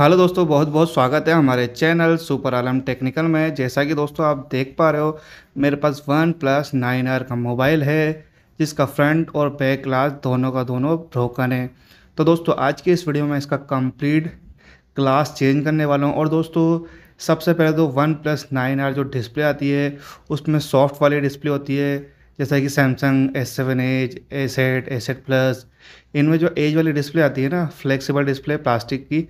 hello दोस्तों बहुत बहुत स्वागत है हमारे चैनल सुपर आलम टेक्निकल में जैसा कि दोस्तों आप देख पा रहे हो मेरे पास वन प्लस नाइन आर का मोबाइल है जिसका फ्रंट और बैक ग्लास दोनों का दोनों ब्रोकन है तो दोस्तों आज के इस वीडियो में इसका कंप्लीट ग्लास चेंज करने वाला हूँ और दोस्तों सबसे पहले तो वन प्लस नाइन आर जो डिस्प्ले आती है उसमें सॉफ्ट वाली डिस्प्ले होती है जैसा कि Samsung S seven edge S eight S eight plus इनमें जो एज वाली डिस्प्ले आती है ना फ्लेक्सिबल डिस्प्ले प्लास्टिक की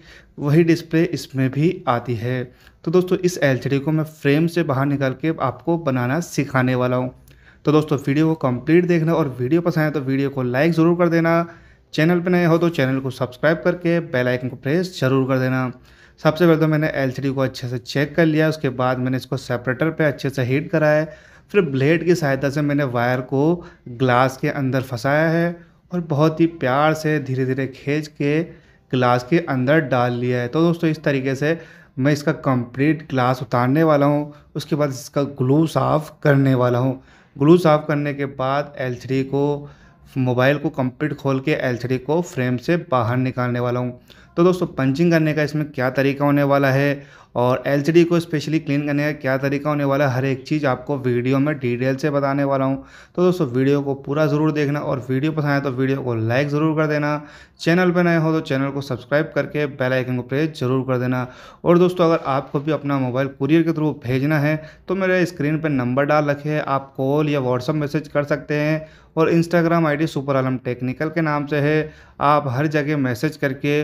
वही डिस्प्ले इसमें भी आती है तो दोस्तों इस एल को मैं फ्रेम से बाहर निकाल के आपको बनाना सिखाने वाला हूँ तो दोस्तों वीडियो को कंप्लीट देखना और वीडियो पसंद आए तो वीडियो को लाइक ज़रूर कर देना चैनल पर नए हो तो चैनल को सब्सक्राइब करके बेल आइकन को प्रेस जरूर कर देना सबसे पहले तो मैंने एल को अच्छे से चेक कर लिया उसके बाद मैंने इसको सेपरेटर पे अच्छे से हीट कराया फिर ब्लेड की सहायता से मैंने वायर को ग्लास के अंदर फंसाया है और बहुत ही प्यार से धीरे धीरे खींच के ग्लास के अंदर डाल लिया है तो दोस्तों इस तरीके से मैं इसका कंप्लीट ग्लास उतारने वाला हूँ उसके बाद इसका ग्लू साफ़ करने वाला हूँ ग्लू साफ़ करने के बाद एल को मोबाइल को कंप्लीट खोल के एल को फ्रेम से बाहर निकालने वाला हूँ तो दोस्तों पंचिंग करने का इसमें क्या तरीका होने वाला है और एल को स्पेशली क्लीन करने का क्या तरीका होने वाला है हर एक चीज़ आपको वीडियो में डिटेल से बताने वाला हूँ तो दोस्तों वीडियो को पूरा ज़रूर देखना और वीडियो पसंद आए तो वीडियो को लाइक ज़रूर कर देना चैनल पर नए हो तो चैनल को सब्सक्राइब करके बेल आइकन को प्रेस ज़रूर कर देना और दोस्तों अगर आपको भी अपना मोबाइल कुरियर के थ्रू भेजना है तो मेरे स्क्रीन पर नंबर डाल रखे हैं आप कॉल या व्हाट्सअप मैसेज कर सकते हैं और इंस्टाग्राम आई डी टेक्निकल के नाम से है आप हर जगह मैसेज करके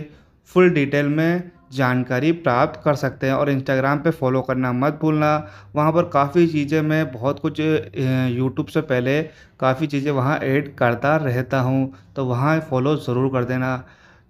फुल डिटेल में जानकारी प्राप्त कर सकते हैं और इंस्टाग्राम पे फॉलो करना मत भूलना वहाँ पर काफ़ी चीज़ें मैं बहुत कुछ यूट्यूब से पहले काफ़ी चीज़ें वहाँ ऐड करता रहता हूँ तो वहाँ फॉलो ज़रूर कर देना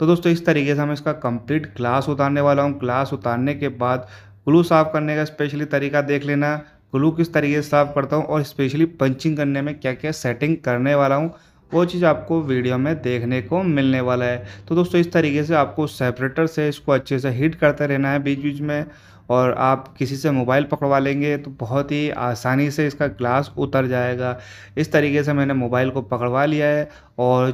तो दोस्तों इस तरीके से हम इसका कंप्लीट क्लास उतारने वाला हूँ क्लास उतारने के बाद ग्लू साफ़ करने का स्पेशली तरीका देख लेना ग्लू किस तरीके से साफ़ करता हूँ और स्पेशली पंचिंग करने में क्या क्या सेटिंग करने वाला हूँ वो चीज़ आपको वीडियो में देखने को मिलने वाला है तो दोस्तों इस तरीके से आपको सेपरेटर से इसको अच्छे से हीट करते रहना है बीच बीच में और आप किसी से मोबाइल पकड़वा लेंगे तो बहुत ही आसानी से इसका ग्लास उतर जाएगा इस तरीके से मैंने मोबाइल को पकड़वा लिया है और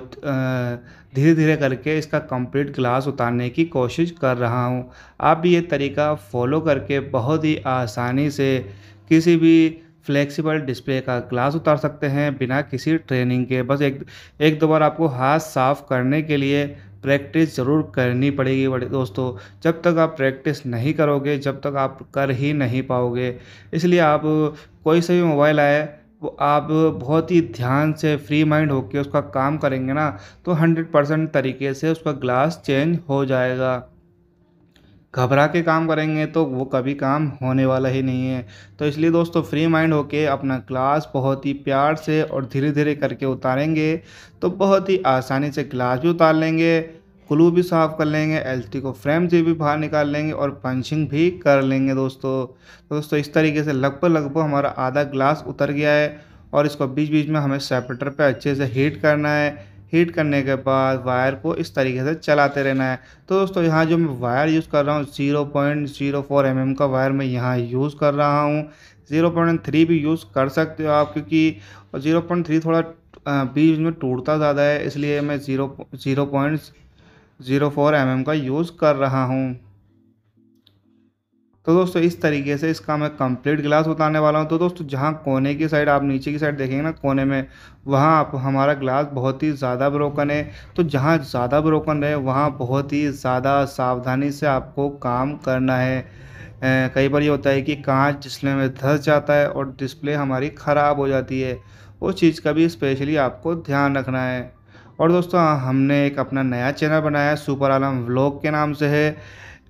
धीरे धीरे करके इसका कंप्लीट ग्लास उतारने की कोशिश कर रहा हूँ आप भी ये तरीका फॉलो करके बहुत ही आसानी से किसी भी फ्लेक्सिबल डिस्प्ले का ग्लास उतार सकते हैं बिना किसी ट्रेनिंग के बस एक एक दो बार आपको हाथ साफ करने के लिए प्रैक्टिस ज़रूर करनी पड़ेगी बड़े दोस्तों जब तक आप प्रैक्टिस नहीं करोगे जब तक आप कर ही नहीं पाओगे इसलिए आप कोई सा भी मोबाइल आए वो आप बहुत ही ध्यान से फ्री माइंड होकर उसका काम करेंगे ना तो हंड्रेड परसेंट तरीके से उसका ग्लास चेंज हो जाएगा घबरा के काम करेंगे तो वो कभी काम होने वाला ही नहीं है तो इसलिए दोस्तों फ्री माइंड होके अपना क्लास बहुत ही प्यार से और धीरे धीरे करके उतारेंगे तो बहुत ही आसानी से क्लास भी उतार लेंगे क्लू भी साफ़ कर लेंगे टी को फ्रेम से भी बाहर निकाल लेंगे और पंचिंग भी कर लेंगे दोस्तों तो दोस्तों इस तरीके से लगभग लगभग हमारा आधा ग्लास उतर गया है और इसको बीच बीच में हमें सेपरेटर पे अच्छे से हीट करना है हीट करने के बाद वायर को इस तरीके से चलाते रहना है तो दोस्तों यहाँ जो मैं वायर यूज़ कर रहा हूँ zero point zero four M M का वायर मैं यहाँ यूज़ कर रहा हूँ ज़ीरो पॉइंट थ्री भी यूज़ कर सकते हो आप क्योंकि ज़ीरो पॉइंट थ्री थोड़ा बीच में टूटता ज़्यादा है इसलिए मैं zero zero point zero four M M का यूज़ कर रहा हूँ तो दोस्तों इस तरीके से इसका मैं कंप्लीट ग्लास उतारने वाला हूँ तो दोस्तों जहाँ कोने की साइड आप नीचे की साइड देखेंगे ना कोने में वहाँ आप हमारा ग्लास बहुत ही ज़्यादा ब्रोकन है तो जहाँ ज़्यादा ब्रोकन है वहाँ बहुत ही ज़्यादा सावधानी से आपको काम करना है कई बार ये होता है कि कांच डिस्प्ले में धस जाता है और डिस्प्ले हमारी ख़राब हो जाती है उस चीज़ का भी स्पेशली आपको ध्यान रखना है और दोस्तों हमने एक अपना नया चैनल बनाया है सुपर आलम व्लॉग के नाम से है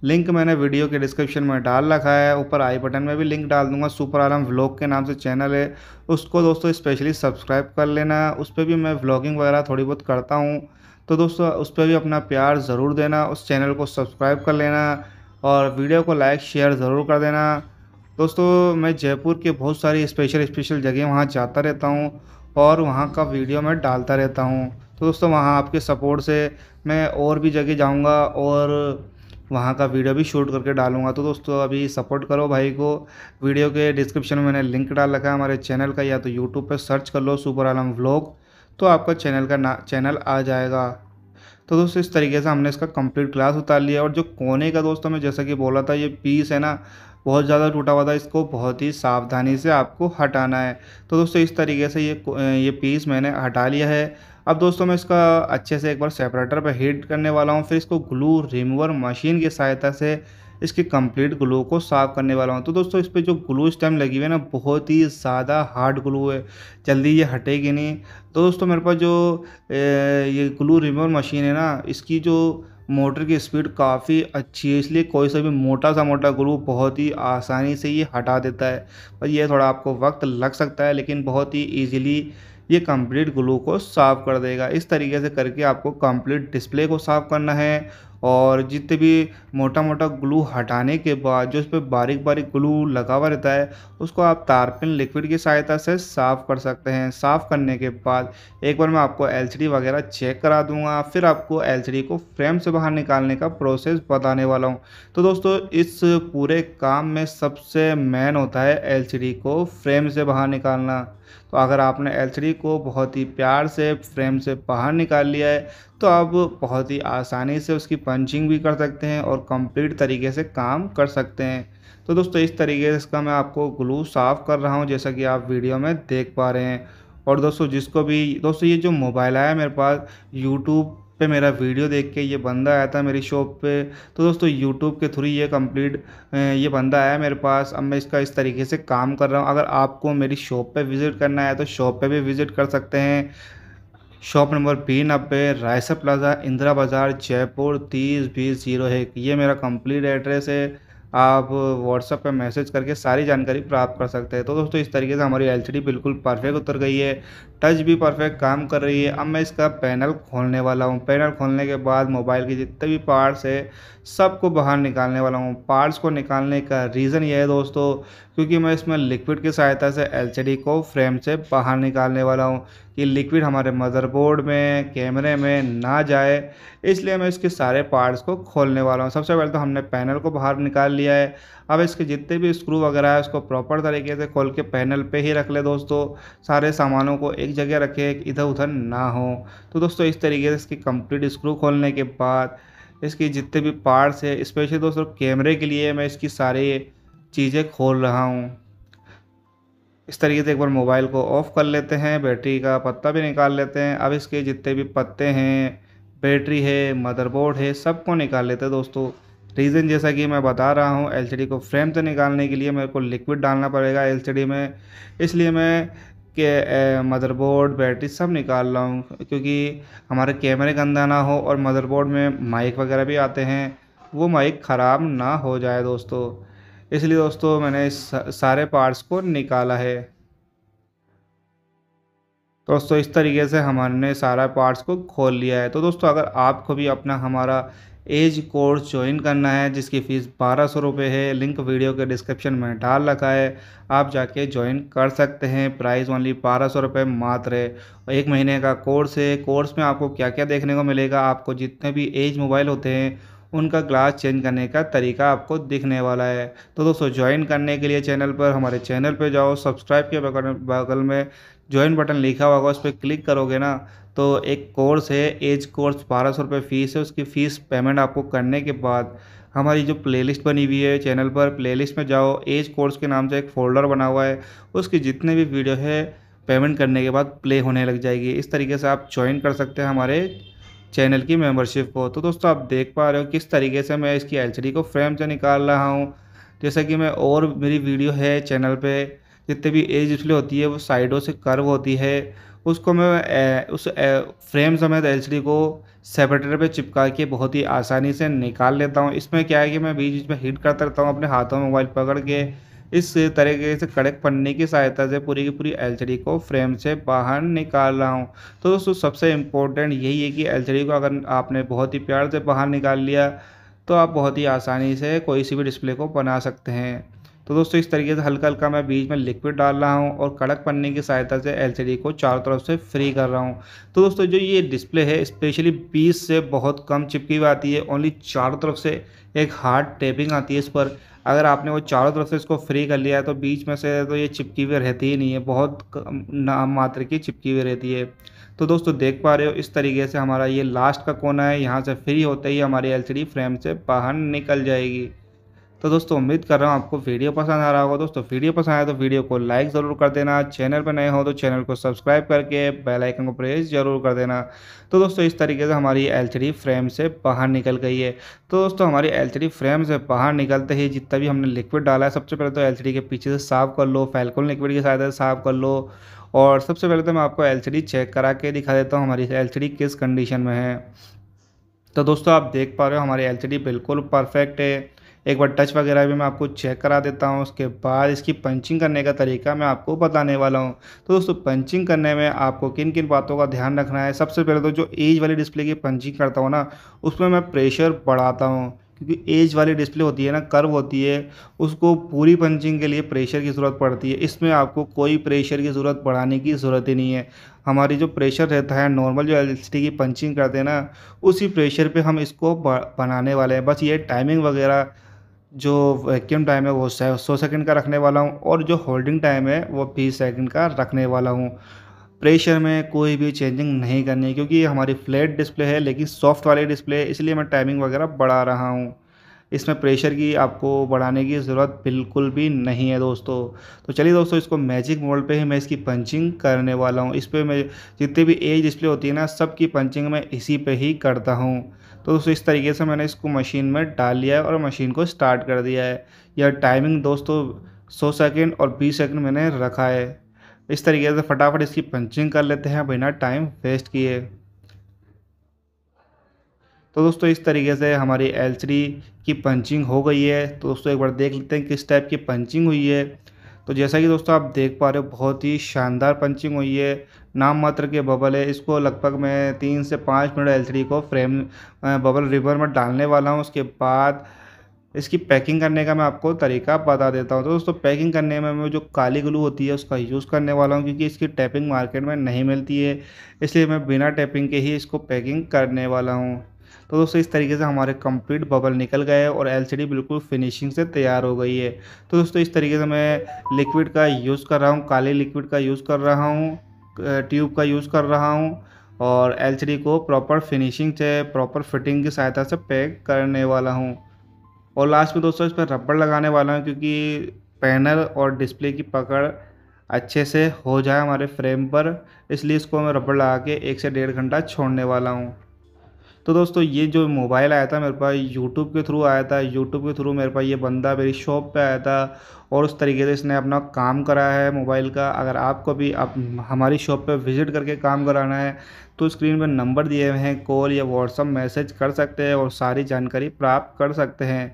लिंक मैंने वीडियो के डिस्क्रिप्शन में डाल रखा है ऊपर आई बटन में भी लिंक डाल दूंगा सुपर आलम व्लॉग के नाम से चैनल है उसको दोस्तों स्पेशली सब्सक्राइब कर लेना उस पर भी मैं व्लॉगिंग वगैरह थोड़ी बहुत करता हूँ तो दोस्तों उस पर भी अपना प्यार ज़रूर देना उस चैनल को सब्सक्राइब कर लेना और वीडियो को लाइक शेयर ज़रूर कर देना दोस्तों मैं जयपुर के बहुत सारी स्पेशल स्पेशल जगह वहाँ जाता रहता हूँ और वहाँ का वीडियो मैं डालता रहता हूँ तो दोस्तों वहाँ आपके सपोर्ट से मैं और भी जगह जाऊँगा और वहाँ का वीडियो भी शूट करके डालूंगा तो दोस्तों अभी सपोर्ट करो भाई को वीडियो के डिस्क्रिप्शन में मैंने लिंक डाल रखा है हमारे चैनल का या तो यूट्यूब पर सर्च कर लो सुपर आलम व्लॉग तो आपका चैनल का ना चैनल आ जाएगा तो दोस्तों इस तरीके से हमने इसका कंप्लीट क्लास उतार लिया और जो कोने का दोस्तों मैं जैसा कि बोला था ये पीस है ना बहुत ज़्यादा टूटा हुआ था इसको बहुत ही सावधानी से आपको हटाना है तो दोस्तों इस तरीके से ये ये पीस मैंने हटा लिया है अब दोस्तों मैं इसका अच्छे से एक बार सेपरेटर पर हीट करने वाला हूँ फिर इसको ग्लू रिमूवर मशीन की सहायता से इसके कंप्लीट ग्लू को साफ़ करने वाला हूँ तो दोस्तों इस पर जो ग्लू स्टैम लगी हुई है ना बहुत ही ज़्यादा हार्ड ग्लू है जल्दी ये हटेगी नहीं तो दोस्तों मेरे पास जो ये ग्लू रिमूवर मशीन है ना इसकी जो मोटर की स्पीड काफ़ी अच्छी है इसलिए कोई सा भी मोटा सा मोटा ग्लू बहुत ही आसानी से ये हटा देता है पर यह थोड़ा आपको वक्त लग सकता है लेकिन बहुत ही ईजिली ये कंप्लीट ग्लू को साफ़ कर देगा इस तरीके से करके आपको कंप्लीट डिस्प्ले को साफ़ करना है और जितने भी मोटा मोटा ग्लू हटाने के बाद जो उस पर बारीक बारीक ग्लू लगा हुआ रहता है उसको आप तारपिन लिक्विड की सहायता से साफ़ कर सकते हैं साफ़ करने के बाद एक बार मैं आपको एल वगैरह चेक करा दूंगा फिर आपको एल को फ्रेम से बाहर निकालने का प्रोसेस बताने वाला हूँ तो दोस्तों इस पूरे काम में सबसे मेन होता है एल को फ्रेम से बाहर निकालना तो अगर आपने एल को बहुत ही प्यार से फ्रेम से बाहर निकाल लिया है तो आप बहुत ही आसानी से उसकी पंचिंग भी कर सकते हैं और कंप्लीट तरीके से काम कर सकते हैं तो दोस्तों इस तरीके से इसका मैं आपको ग्लू साफ़ कर रहा हूँ जैसा कि आप वीडियो में देख पा रहे हैं और दोस्तों जिसको भी दोस्तों ये जो मोबाइल आया मेरे पास यूट्यूब पे मेरा वीडियो देख के ये बंदा आया था मेरी शॉप पे तो दोस्तों यूट्यूब के थ्रू ये कंप्लीट ये बंदा आया मेरे पास अब मैं इसका इस तरीके से काम कर रहा हूँ अगर आपको मेरी शॉप पे विज़िट करना है तो शॉप पे भी विज़िट कर सकते हैं शॉप नंबर बी नब्बे रायसर प्लाज़ा इंदिरा बाज़ार जयपुर तीस बीस जीरो एक ये मेरा कंप्लीट एड्रेस है आप व्हाट्सएप पे मैसेज करके सारी जानकारी प्राप्त कर सकते हैं तो दोस्तों इस तरीके से हमारी एलसीडी बिल्कुल परफेक्ट उतर गई है टच भी परफेक्ट काम कर रही है अब मैं इसका पैनल खोलने वाला हूँ पैनल खोलने के बाद मोबाइल के जितने भी पार्ट्स है सबको बाहर निकालने वाला हूँ पार्ट्स को निकालने का रीज़न यह है दोस्तों क्योंकि मैं इसमें लिक्विड की सहायता से एल को फ्रेम से बाहर निकालने वाला हूँ कि लिक्विड हमारे मदरबोर्ड में कैमरे में ना जाए इसलिए मैं इसके सारे पार्ट्स को खोलने वाला हूँ सबसे पहले तो हमने पैनल को बाहर निकाल लिया है अब इसके जितने भी स्क्रू वगैरह है उसको प्रॉपर तरीके से खोल के पैनल पे ही रख ले दोस्तों सारे सामानों को एक जगह रखे इधर उधर ना हो तो दोस्तों इस तरीके से इसकी कंप्लीट स्क्रू खोलने के बाद इसकी जितने भी पार्ट्स है स्पेशली दोस्तों कैमरे के लिए मैं इसकी सारी चीज़ें खोल रहा हूँ इस तरीके से एक बार मोबाइल को ऑफ़ कर लेते हैं बैटरी का पत्ता भी निकाल लेते हैं अब इसके जितने भी पत्ते हैं बैटरी है मदरबोर्ड है सबको निकाल लेते हैं दोस्तों रीज़न जैसा कि मैं बता रहा हूँ एलसीडी को फ्रेम से निकालने के लिए मेरे को लिक्विड डालना पड़ेगा एलसीडी में इसलिए मैं के मदरबोर्ड बैटरी सब निकाल रहा हूँ क्योंकि हमारे कैमरे गंदा ना हो और मदरबोर्ड में माइक वगैरह भी आते हैं वो माइक ख़राब ना हो जाए दोस्तों इसलिए दोस्तों मैंने इस सारे पार्ट्स को निकाला है दोस्तों इस तरीके से हमने सारा पार्ट्स को खोल लिया है तो दोस्तों अगर आपको भी अपना हमारा एज कोर्स ज्वाइन करना है जिसकी फ़ीस बारह सौ रुपये है लिंक वीडियो के डिस्क्रिप्शन में डाल रखा है आप जाके ज्वाइन कर सकते हैं प्राइस ओनली बारह सौ रुपये मात्र है और एक महीने का कोर्स है कोर्स में आपको क्या क्या देखने को मिलेगा आपको जितने भी एज मोबाइल होते हैं उनका ग्लास चेंज करने का तरीका आपको दिखने वाला है तो दोस्तों ज्वाइन करने के लिए चैनल पर हमारे चैनल पर जाओ सब्सक्राइब के बगल में ज्वाइन बटन लिखा होगा उस पर क्लिक करोगे ना तो एक कोर्स है एज कोर्स बारह सौ रुपये फ़ीस है उसकी फ़ीस पेमेंट आपको करने के बाद हमारी जो प्लेलिस्ट बनी हुई है चैनल पर प्लेलिस्ट में जाओ एज कोर्स के नाम से एक फोल्डर बना हुआ है उसकी जितने भी वीडियो है पेमेंट करने के बाद प्ले होने लग जाएगी इस तरीके से आप ज्वाइन कर सकते हैं हमारे चैनल की मेंबरशिप को तो दोस्तों आप देख पा रहे हो किस तरीके से मैं इसकी एल को फ्रेम से निकाल रहा हूँ जैसा कि मैं और मेरी वीडियो है चैनल पर जितने भी एज डिस्प्ले होती है वो साइडों से कर्व होती है उसको मैं ए, उस ए, फ्रेम समेत एलसीडी को सेपरेटर पे चिपका के बहुत ही आसानी से निकाल लेता हूँ इसमें क्या है कि मैं बीच बीच में हिट करता रहता हूँ अपने हाथों में मोबाइल पकड़ के इस तरीके से कड़क पन्नी की सहायता से पूरी की पूरी एलसीडी को फ्रेम से बाहर निकाल रहा हूँ तो दोस्तों सबसे इम्पोर्टेंट यही है कि एलसीडी को अगर आपने बहुत ही प्यार से बाहर निकाल लिया तो आप बहुत ही आसानी से कोई सी भी डिस्प्ले को बना सकते हैं तो दोस्तों इस तरीके से हल्का हल्का मैं बीच में लिक्विड डाल रहा हूँ और कड़क पन्ने की सहायता से एलसीडी को चारों तरफ से फ्री कर रहा हूँ तो दोस्तों जो ये डिस्प्ले है स्पेशली बीस से बहुत कम चिपकी हुई आती है ओनली चारों तरफ से एक हार्ड टेपिंग आती है इस पर अगर आपने वो चारों तरफ से इसको फ्री कर लिया है तो बीच में से तो ये चिपकी हुई रहती ही नहीं है बहुत नाम मात्र की चिपकी हुई रहती है तो दोस्तों देख पा रहे हो इस तरीके से हमारा ये लास्ट का कोना है यहाँ से फ्री होते ही हमारी एल फ्रेम से बाहर निकल जाएगी तो दोस्तों उम्मीद कर रहा हूँ आपको वीडियो पसंद आ रहा होगा दोस्तों वीडियो पसंद आया तो वीडियो को लाइक ज़रूर कर देना चैनल पर नए हो तो चैनल को सब्सक्राइब करके बेल आइकन को प्रेस जरूर कर देना तो दोस्तों इस तरीके से हमारी एलसीडी फ्रेम से बाहर निकल गई है तो दोस्तों हमारी एलसीडी फ्रेम से बाहर निकलते ही जितना भी हमने लिक्विड डाला है सबसे पहले तो एलसीडी के पीछे से साफ़ कर लो फैल्कोन लिक्विड की सहायता से साफ़ कर लो और सबसे पहले तो मैं आपको एलसीडी चेक करा के दिखा देता हूँ हमारी एलसीडी किस कंडीशन में है तो दोस्तों आप देख पा रहे हो हमारी एलसीडी बिल्कुल परफेक्ट है एक बार टच वगैरह भी मैं आपको चेक करा देता हूँ उसके बाद इसकी पंचिंग करने का तरीका मैं आपको बताने वाला हूँ तो दोस्तों पंचिंग करने में आपको किन किन बातों का ध्यान रखना है सबसे पहले तो जो एज वाली डिस्प्ले की पंचिंग करता हूँ ना उसमें मैं प्रेशर बढ़ाता हूँ क्योंकि एज वाली डिस्प्ले होती है ना कर्व होती है उसको पूरी पंचिंग के लिए प्रेशर की ज़रूरत पड़ती है इसमें आपको कोई प्रेशर की ज़रूरत बढ़ाने की ज़रूरत ही नहीं है हमारी जो प्रेशर रहता है नॉर्मल जो एल की पंचिंग करते हैं ना उसी प्रेशर पे हम इसको बनाने वाले हैं बस ये टाइमिंग वगैरह जो वैक्यूम टाइम है वो सौ सेकंड का रखने वाला हूँ और जो होल्डिंग टाइम है वो बीस सेकंड का रखने वाला हूँ प्रेशर में कोई भी चेंजिंग नहीं करनी क्योंकि हमारी फ्लैट डिस्प्ले है लेकिन सॉफ्ट वाली डिस्प्ले है इसलिए मैं टाइमिंग वगैरह बढ़ा रहा हूँ इसमें प्रेशर की आपको बढ़ाने की ज़रूरत बिल्कुल भी नहीं है दोस्तों तो चलिए दोस्तों इसको मैजिक मोड पे ही मैं इसकी पंचिंग करने वाला हूँ इस पर मैं जितनी भी एज डिस्प्ले होती है ना सब की पंचिंग मैं इसी पे ही करता हूँ तो दोस्तों इस तरीके से मैंने इसको मशीन में डाल लिया है और मशीन को स्टार्ट कर दिया है यह टाइमिंग दोस्तों सौ सेकेंड और बीस सेकेंड मैंने रखा है इस तरीके से फटाफट इसकी पंचिंग कर लेते हैं बिना टाइम वेस्ट किए तो दोस्तों इस तरीके से हमारी एल की पंचिंग हो गई है तो दोस्तों एक बार देख लेते हैं किस टाइप की पंचिंग हुई है तो जैसा कि दोस्तों आप देख पा रहे हो बहुत ही शानदार पंचिंग हुई है नाम मात्र के बबल है इसको लगभग मैं तीन से पाँच मिनट एल को फ्रेम बबल रिवर में डालने वाला हूँ उसके बाद इसकी पैकिंग करने का मैं आपको तरीका बता देता हूँ तो दोस्तों पैकिंग करने में मैं जो काली ग्लू होती है उसका यूज़ करने वाला हूँ क्योंकि इसकी टैपिंग मार्केट में नहीं मिलती है इसलिए मैं बिना टैपिंग के ही इसको पैकिंग करने वाला हूँ तो दोस्तों इस तरीके से हमारे कंप्लीट बबल निकल गए और एलसीडी बिल्कुल फिनिशिंग से तैयार हो गई है तो दोस्तों इस तरीके से मैं लिक्विड का यूज़ कर रहा हूँ काले लिक्विड का यूज़ कर रहा हूँ ट्यूब का यूज़ कर रहा हूँ और एल को प्रॉपर फिनिशिंग से प्रॉपर फिटिंग की सहायता से पैक करने वाला हूँ और लास्ट में दोस्तों इस पर रबड़ लगाने वाला हूँ क्योंकि पैनल और डिस्प्ले की पकड़ अच्छे से हो जाए हमारे फ्रेम पर इसलिए इसको मैं रबड़ लगा के एक से डेढ़ घंटा छोड़ने वाला हूँ तो दोस्तों ये जो मोबाइल आया था मेरे पास यूट्यूब के थ्रू आया था यूट्यूब के थ्रू मेरे पास ये बंदा मेरी शॉप पे आया था और उस तरीके से इसने अपना काम कराया है मोबाइल का अगर आपको भी आप हमारी शॉप पे विज़िट करके काम कराना है तो स्क्रीन पर नंबर दिए हुए हैं कॉल या व्हाट्सअप मैसेज कर सकते हैं और सारी जानकारी प्राप्त कर सकते हैं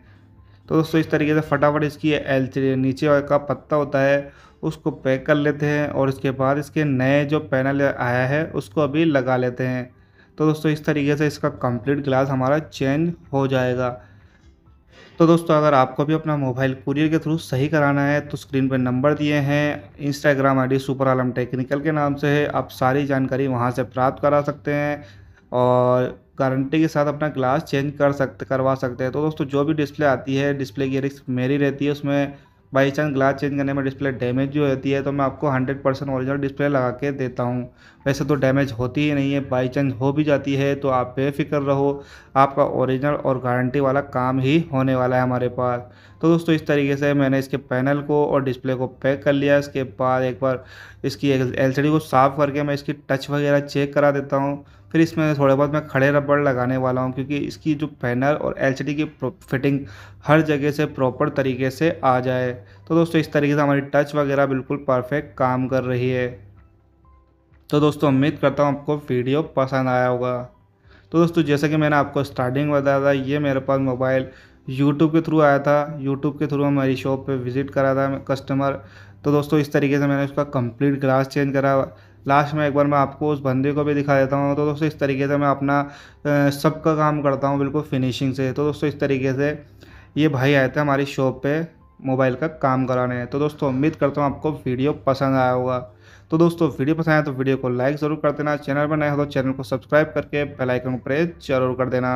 तो दोस्तों इस तरीके से फटाफट इसकी एल नीचे का पत्ता होता है उसको पैक कर लेते हैं और इसके बाद इसके नए जो पैनल आया है उसको अभी लगा लेते हैं तो दोस्तों इस तरीके से इसका कंप्लीट ग्लास हमारा चेंज हो जाएगा तो दोस्तों अगर आपको भी अपना मोबाइल कुरियर के थ्रू सही कराना है तो स्क्रीन पर नंबर दिए हैं Instagram ID super Alam technical के नाम से है आप सारी जानकारी वहाँ से प्राप्त करा सकते हैं और गारंटी के साथ अपना ग्लास चेंज कर सकते करवा सकते हैं तो दोस्तों जो भी डिस्प्ले आती है डिस्प्ले की रिस्क मेरी रहती है उसमें बाई चांस ग्लास चेंज करने में डिस्प्ले डैमेज भी होती है तो मैं आपको हंड्रेड परसेंट ओरिजिनल डिस्प्ले लगा के देता हूँ वैसे तो डैमेज होती ही नहीं है बाई चांस हो भी जाती है तो आप बेफिक्र रहो आपका ओरिजिनल और गारंटी वाला काम ही होने वाला है हमारे पास तो दोस्तों इस तरीके से मैंने इसके पैनल को और डिस्प्ले को पैक कर लिया इसके बाद एक बार इसकी एल को साफ़ करके मैं इसकी टच वगैरह चेक करा देता हूँ फिर इसमें थोड़े बहुत मैं खड़े रबड़ लगाने वाला हूँ क्योंकि इसकी जो पैनल और एल की फिटिंग हर जगह से प्रॉपर तरीके से आ जाए तो दोस्तों इस तरीके से हमारी टच वगैरह बिल्कुल परफेक्ट काम कर रही है तो दोस्तों उम्मीद करता हूँ आपको वीडियो पसंद आया होगा तो दोस्तों जैसा कि मैंने आपको स्टार्टिंग में बताया था ये मेरे पास मोबाइल यूट्यूब के थ्रू आया था यूट्यूब के थ्रू हमारी शॉप पे विज़िट करा था कस्टमर तो दोस्तों इस तरीके से मैंने उसका कंप्लीट ग्लास चेंज करा लास्ट में एक बार मैं आपको उस बंदे को भी दिखा देता हूँ तो दोस्तों इस तरीके से मैं अपना सबका काम करता हूँ बिल्कुल फिनिशिंग से तो दोस्तों इस तरीके से ये भाई आए थे हमारी शॉप पे मोबाइल का काम कराने तो दोस्तों उम्मीद करता हूँ आपको वीडियो पसंद आया होगा तो दोस्तों वीडियो पसंद आया तो वीडियो को लाइक ज़रूर कर देना चैनल पर नए हो तो चैनल को सब्सक्राइब करके बेलाइकन प्रेस जरूर कर देना